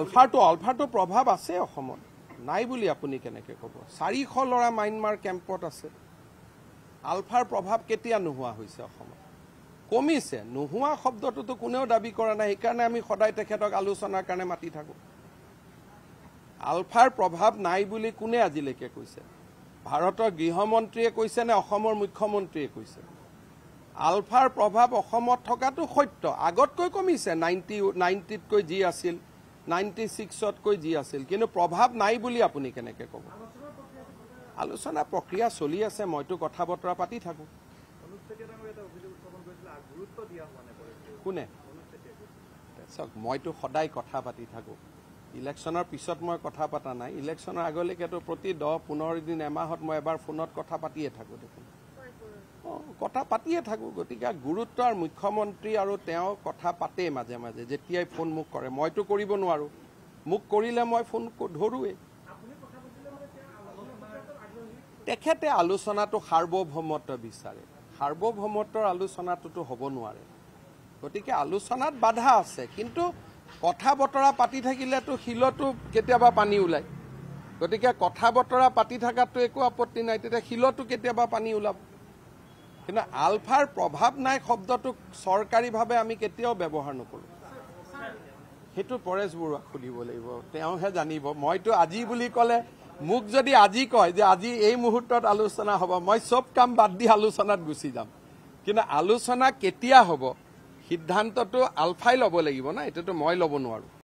আলফাটো আলফাটো প্ৰভাৱ আছে অসমত নাই বুলি আপুনি কেনেকৈ ক'ব চাৰিশ ল'ৰা মাইনমাৰ কেম্পত আছে আলফাৰ প্ৰভাৱ কেতিয়া নোহোৱা হৈছে অসমত কমিছে নোহোৱা শব্দটোতো কোনেও দাবী কৰা নাই সেইকাৰণে আমি সদায় তেখেতক আলোচনাৰ কাৰণে মাতি থাকোঁ আলফাৰ প্ৰভাৱ নাই বুলি কোনে আজিলৈকে কৈছে ভাৰতৰ গৃহমন্ত্ৰীয়ে কৈছে নে অসমৰ মুখ্যমন্ত্ৰীয়ে কৈছে আলফাৰ প্ৰভাৱ অসমত থকাটো সত্য আগতকৈ কমিছে নাইণ্টি নাইণ্টিতকৈ যি আছিল নাইণ্টি ছিক্সতকৈ যি আছিল কিন্তু প্ৰভাৱ নাই বুলি আপুনি কেনেকৈ ক'ব আলোচনা প্ৰক্ৰিয়া চলি আছে মইতো কথা বতৰা পাতি থাকোঁ কোনে চাওক মইতো সদায় কথা পাতি থাকোঁ ইলেকশ্যনৰ পিছত মই কথা পতা নাই ইলেকশ্যনৰ আগলৈকেতো প্ৰতি দহ পোন্ধৰ দিন এমাহত মই এবাৰ ফোনত কথা পাতিয়ে থাকোঁ দেখোন কথা পাতিয়ে থাকোঁ গতিকে গুৰুত্ব আৰু মুখ্যমন্ত্ৰী আৰু তেওঁ কথা পাতে মাজে মাজে যেতিয়াই ফোন মোক কৰে মইতো কৰিব নোৱাৰোঁ মোক কৰিলে মই ফোন ধৰোঁৱেই তেখেতে আলোচনাটো সাৰ্বভৌমত্ব বিচাৰে সাৰ্বভৌমত্বৰ আলোচনাটোতো হ'ব নোৱাৰে গতিকে আলোচনাত বাধা আছে কিন্তু কথা বতৰা পাতি থাকিলেতো শিলতো কেতিয়াবা পানী ওলায় গতিকে কথা বতৰা পাতি থকাটো একো আপত্তি নাই তেতিয়া শিলতো কেতিয়াবা পানী ওলাব কিন্তু আলফাৰ প্ৰভাৱ নাই শব্দটোক চৰকাৰীভাৱে আমি কেতিয়াও ব্যৱহাৰ নকৰোঁ সেইটো পৰেশ বৰুৱাক সুধিব লাগিব তেওঁহে জানিব মইতো আজি বুলি ক'লে মোক যদি আজি কয় যে আজি এই মুহূৰ্তত আলোচনা হ'ব মই চব কাম বাদ দি আলোচনাত গুচি যাম কিন্তু আলোচনা কেতিয়া হ'ব সিদ্ধান্তটো আলফাই ল'ব লাগিব না এতিয়াতো মই ল'ব নোৱাৰোঁ